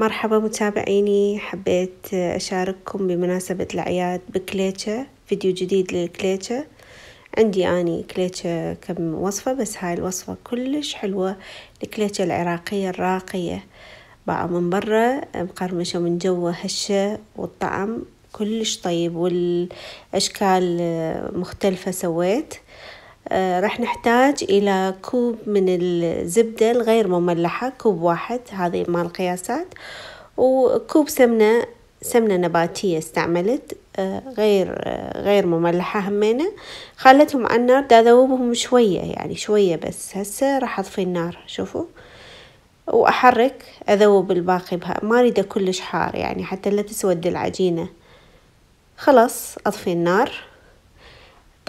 مرحبا متابعيني حبيت أشارككم بمناسبة الأعياد بكليتشة فيديو جديد للكليتشة عندي أني كليتشة كم وصفة بس هاي الوصفة كلش حلوة الكليتشة العراقية الراقية باعة من برا مقرمشة من جوا هشة والطعم كلش طيب والأشكال مختلفة سويت آه، راح نحتاج إلى كوب من الزبدة الغير مملحة كوب واحد هذه مال القياسات وكوب سمنة سمنة نباتية استعملت آه، غير آه، غير مملحة همينة خلتهم على النار دا شوية يعني شوية بس هسه راح أطفي النار شوفوا وأحرك أذوب الباقي بها ما أريده كلش حار يعني حتى لا تسود العجينة خلاص أطفي النار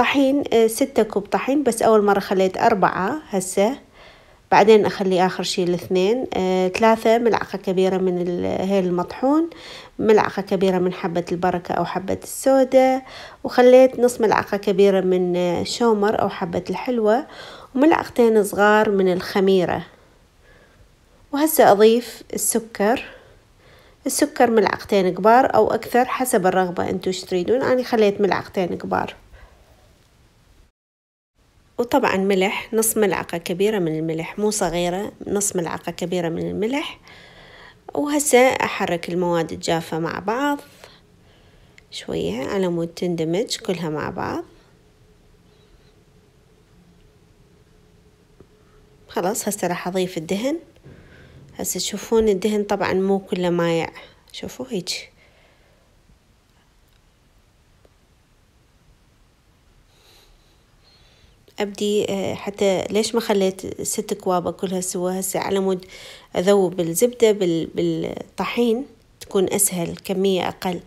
طحين آه، ستة كوب طحين بس أول مرة خليت أربعة هسه بعدين أخلي آخر شي الاثنين آه، ثلاثة ملعقة كبيرة من هيل المطحون ملعقة كبيرة من حبة البركة أو حبة السودة وخليت نص ملعقة كبيرة من آه، شومر أو حبة الحلوة وملعقتين صغار من الخميرة وهسه أضيف السكر السكر ملعقتين كبار أو أكثر حسب الرغبة أنتو تريدون أنا خليت ملعقتين كبار وطبعا ملح نص ملعقة كبيرة من الملح مو صغيرة نص ملعقة كبيرة من الملح وهسه أحرك المواد الجافة مع بعض شوية على مود تندمج كلها مع بعض خلاص هسه راح أضيف الدهن هسه تشوفون الدهن طبعا مو كله مايع شوفوا هيجي أبدي آه، حتى ليش ما خليت ست كواب كلها سوا هسه على مود أذوب الزبدة بالطحين تكون أسهل كمية أقل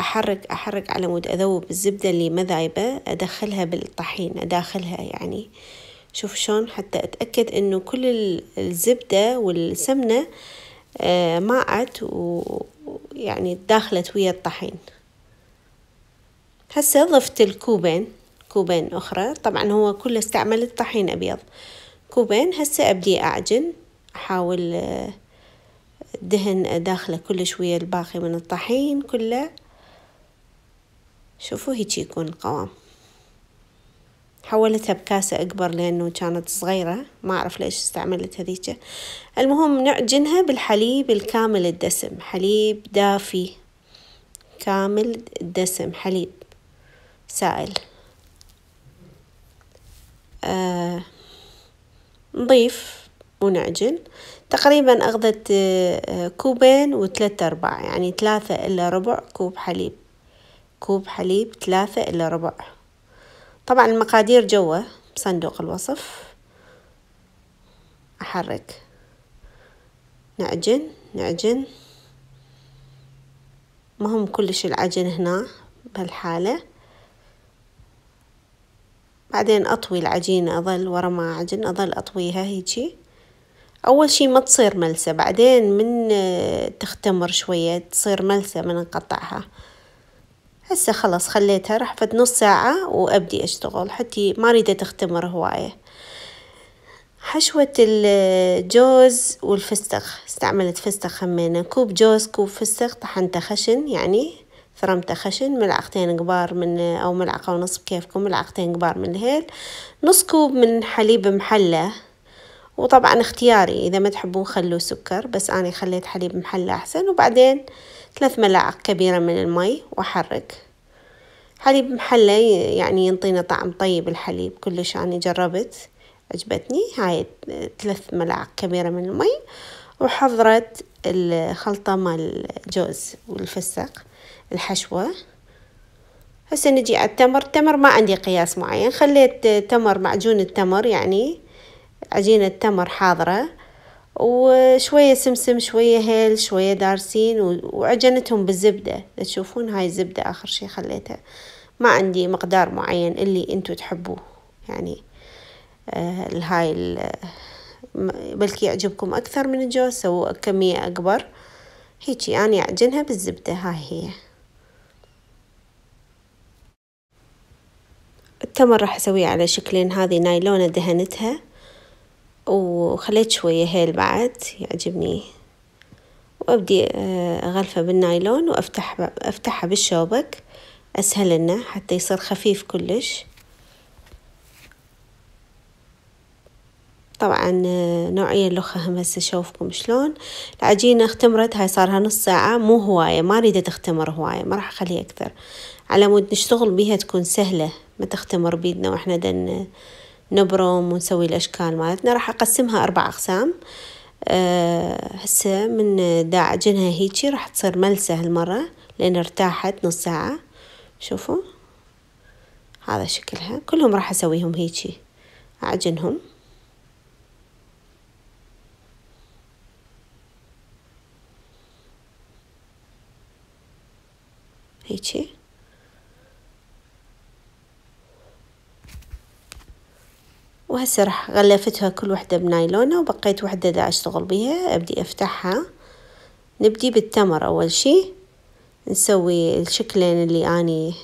أحرك أحرك على مود أذوب الزبدة اللي مذايبة أدخلها بالطحين أداخلها يعني شوف شلون حتى أتأكد إنه كل الزبدة والسمنة آه، ماعت ويعني داخلت ويا الطحين هسه ضفت الكوبين كوبين أخرى طبعا هو كله استعملت طحين أبيض كوبين هسه أبدي أعجن أحاول آه، دهن داخله كل شوية الباقي من الطحين كله شوفوا هيك يكون القوام حولتها بكاسة أكبر لأنه كانت صغيرة ما أعرف ليش استعملت هذيك المهم نعجنها بالحليب الكامل الدسم حليب دافي كامل الدسم حليب سائل آه، نضيف ونعجن تقريبا أخذت آه، كوبين وثلاثة أرباع يعني ثلاثة إلا ربع كوب حليب كوب حليب ثلاثة إلا ربع طبعا المقادير جوا بصندوق الوصف أحرك نعجن نعجن مهم كلش العجن هنا بهالحالة بعدين أطوي العجينة أظل ورا ما عجن أظل أطويها هيجي أول شي ما تصير ملسة بعدين من آه، تختمر شوية تصير ملسة من نقطعها هسه خلص خليتها راح فد نص ساعة وأبدي أشتغل حتى ما أريدها تختمر هواية حشوة الجوز آه، والفستق استعملت فستق همينة كوب جوز كوب فستق طحنته خشن يعني فرمتة خشن ملعقتين كبار من أو ملعقة ونص كيفكم ملعقتين كبار من الهيل نص كوب من حليب محلى وطبعا اختياري إذا ما تحبون خلوا سكر بس أنا خليت حليب محلى أحسن وبعدين ثلاث ملاعق كبيرة من المي وأحرك حليب محلى يعني ينطينا طعم طيب الحليب كلش أنا جربت عجبتني هاي ثلاث ملاعق كبيرة من المي وحضرت الخلطة مال الجوز والفسق الحشوة هسه نجي على التمر التمر ما عندي قياس معين خليت تمر معجون التمر يعني عجينة تمر حاضرة وشوية سمسم شوية هيل شوية دارسين وعجنتهم بالزبدة تشوفون هاي الزبدة آخر شي خليتها ما عندي مقدار معين اللي انتو تحبوه يعني هاي آه، الهاي بلكي يعجبكم أكثر من الجوز سووا كمية أكبر هيجي أنا يعني أعجنها بالزبدة هاي هي التمر راح اسويه على شكلين هذه نايلونة دهنتها وخليت شوية هيل بعد يعجبني وابدي آه، اغلفه بالنايلون وافتح افتحها بالشوبك اسهل لنا حتى يصير خفيف كلش طبعا آه، نوعية اللخة هم هسه اشوفكم شلون العجينة اختمرت هاي صارها نص ساعة مو هواية ما اريد تختمر هواية ما راح اخليها اكثر على مود نشتغل بيها تكون سهلة ما تختمر بيدنا واحنا دن نبرم ونسوي الأشكال مالتنا راح أقسمها أربع أقسام أه هسه من دا عجنها هيجي راح تصير ملسة هالمرة لأن ارتاحت نص ساعة شوفوا هذا شكلها كلهم راح أسويهم هيجي أعجنهم هيجي وهسه راح غلفتها كل وحدة بنايلونة وبقيت وحدة دا أشتغل بيها أبدي أفتحها نبدي بالتمر أول شي نسوي الشكلين اللي أني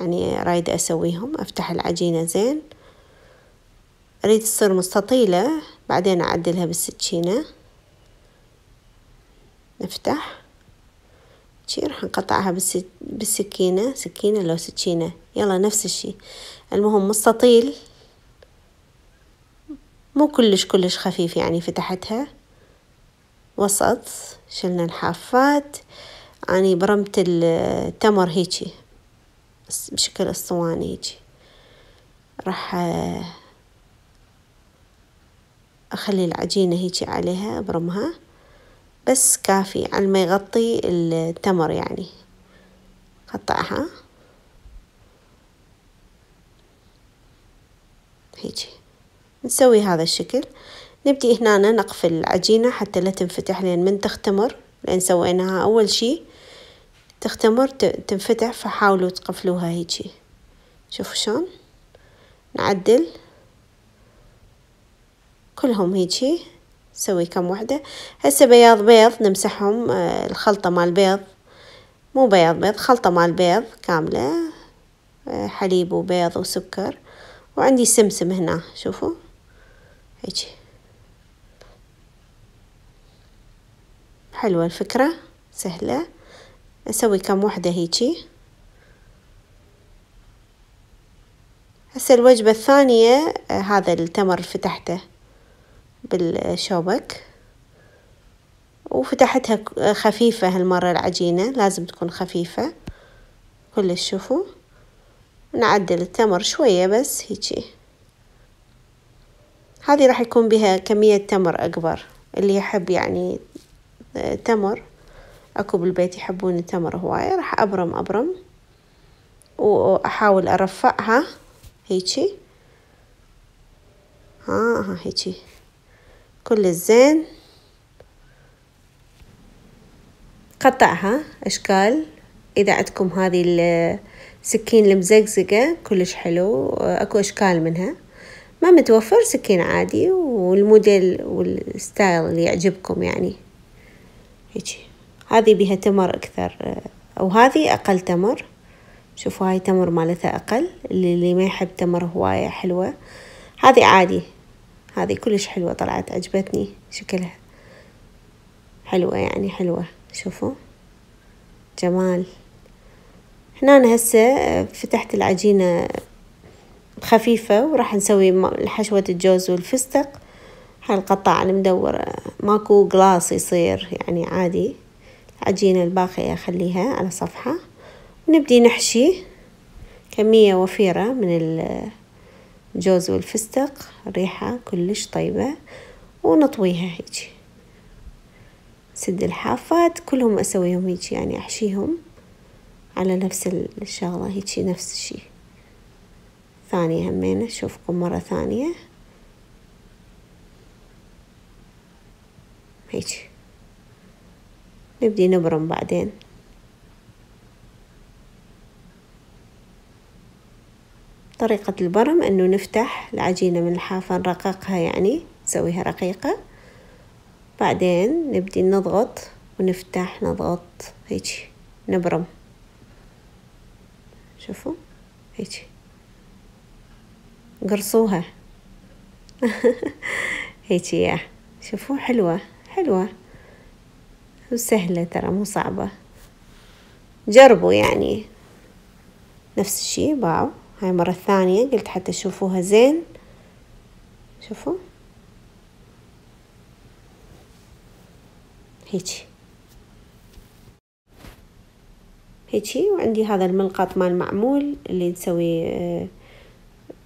يعني رايدة أسويهم أفتح العجينة زين أريد تصير مستطيلة بعدين أعدلها بالسكينة نفتح شي راح نقطعها بالسكينة سكينة لو سكينة يلا نفس الشي المهم مستطيل مو كلش كلش خفيف يعني فتحتها وسط شلنا الحافات أني برمت التمر هيجي بشكل اسطواني هيجي راح أخلي العجينة هيجي عليها أبرمها بس كافي على ما يغطي التمر يعني قطعها هيجي نسوي هذا الشكل نبدي هنا نقفل العجينة حتى لا تنفتح لين من تختمر لأن سويناها أول شي تختمر تنفتح فحاولوا تقفلوها هيجي شوفوا شلون نعدل كلهم هيجي نسوي كم وحدة هسه بياض بيض نمسحهم آه، الخلطة مال بيض مو بياض بيض خلطة مال بيض كاملة آه، حليب وبيض وسكر وعندي سمسم هنا شوفوا هيجي حلوة الفكرة سهلة نسوي كم وحدة هيجي هسه الوجبة الثانية آه، هذا التمر فتحته بالشوبك وفتحتها آه، خفيفة هالمرة العجينة لازم تكون خفيفة كلش شوفوا نعدل التمر شوية بس هيجي هذه راح يكون بها كمية تمر أكبر اللي يحب يعني آه، تمر أكو بالبيت يحبون التمر هواية راح أبرم أبرم وأحاول أرفعها هيجي ها آه، ها هيجي كل الزين قطعها أشكال إذا عندكم هذه السكين المزقزقة كلش حلو آه، أكو أشكال منها ما متوفر سكين عادي والموديل والستايل اللي يعجبكم يعني هيجي هذه بها تمر أكثر أو هذه أقل تمر شوفوا هاي تمر مالتها أقل اللي, اللي ما يحب تمر هواية حلوة هذه عادي هذه كلش حلوة طلعت عجبتني شكلها حلوة يعني حلوة شوفوا جمال هنا أنا هسه فتحت العجينة خفيفة وراح نسوي حشوة الجوز والفستق هالقطع المدورة المدور ماكو قلاص يصير يعني عادي العجينة الباقية أخليها على صفحة ونبدي نحشي كمية وفيرة من الجوز والفستق ريحة كلش طيبة ونطويها هيجي سد الحافات كلهم أسويهم هيجي يعني أحشيهم على نفس الشغلة هيجي نفس الشي ثانية همينة أشوفكم مرة ثانية هيك نبدي نبرم بعدين طريقة البرم أنه نفتح العجينة من الحافة نرققها يعني نسويها رقيقة بعدين نبدي نضغط ونفتح نضغط هيك نبرم شوفوا هيك قرصوها هيتياه شوفوا حلوة حلوة وسهلة ترى مو صعبة جربوا يعني نفس الشي باعوا هاي مرة ثانية قلت حتى تشوفوها زين شوفوا هيجي هيجي وعندي هذا الملقط مال معمول اللي نسوي آه،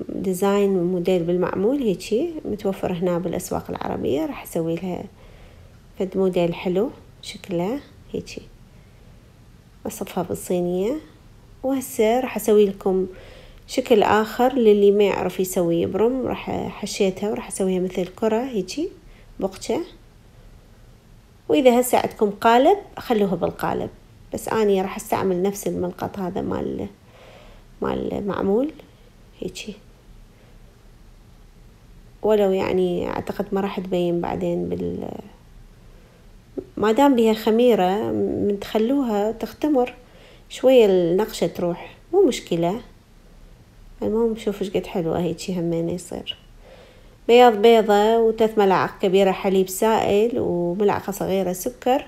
ديزاين موديل بالمعمول هيجي متوفر هنا بالأسواق العربية راح أسوي لها فد موديل حلو شكله هيجي أصفها بالصينية وهسه راح أسوي لكم شكل آخر للي ما يعرف يسوي برم راح حشيتها وراح أسويها مثل كرة هيجي بقشة وإذا هسه عندكم قالب خلوها بالقالب بس أني راح أستعمل نفس الملقط هذا مال مال معمول هيجي ولو يعني أعتقد ما راح تبين بعدين بال ما دام بها خميرة من تخلوها تختمر شوية النقشة تروح مو مشكلة المهم ايش قد حلوة هيجي همين يصير بياض بيضة وثلاث ملاعق كبيرة حليب سائل وملعقة صغيرة سكر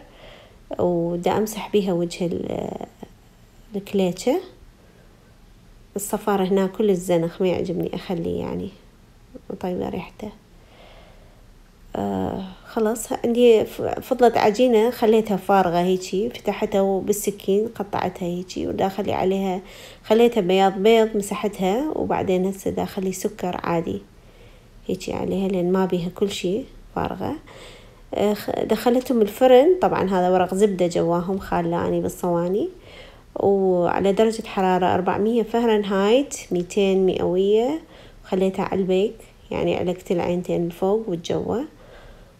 ودا أمسح بيها وجه الكليتشة الصفار هنا كل الزنخ ما يعجبني أخليه يعني طيبة ريحته آه خلاص عندي فضلت عجينة خليتها فارغة هيجي فتحتها بالسكين قطعتها هيجي وداخلي عليها خليتها بياض بيض مسحتها وبعدين هسه داخلي سكر عادي هيجي عليها لأن ما بيها كل شيء فارغة آه دخلتهم الفرن طبعا هذا ورق زبدة جواهم خالاني بالصواني وعلى درجة حرارة أربعمية فهرنهايت ميتين مئوية خليتها على البيك يعني علقت العينتين الفوق والجوة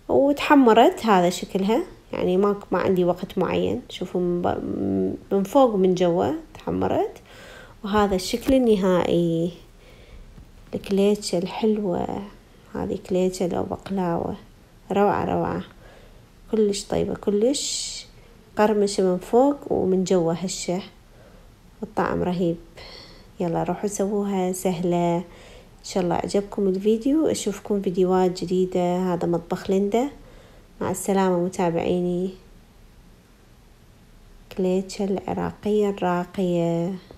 وتحمرت هذا شكلها يعني ما ما عندي وقت معين شوفوا من, من فوق من جوا تحمرت وهذا الشكل النهائي الكليتشة الحلوة هذه كليتشة لو بقلاوة روعة روعة كلش طيبة كلش قرمشة من فوق ومن جوا هشة والطعم رهيب يلا روحوا سووها سهلة ان شاء الله عجبكم الفيديو اشوفكم فيديوهات جديدة هذا مطبخ ليندا مع السلامة متابعيني كليتشا العراقية الراقية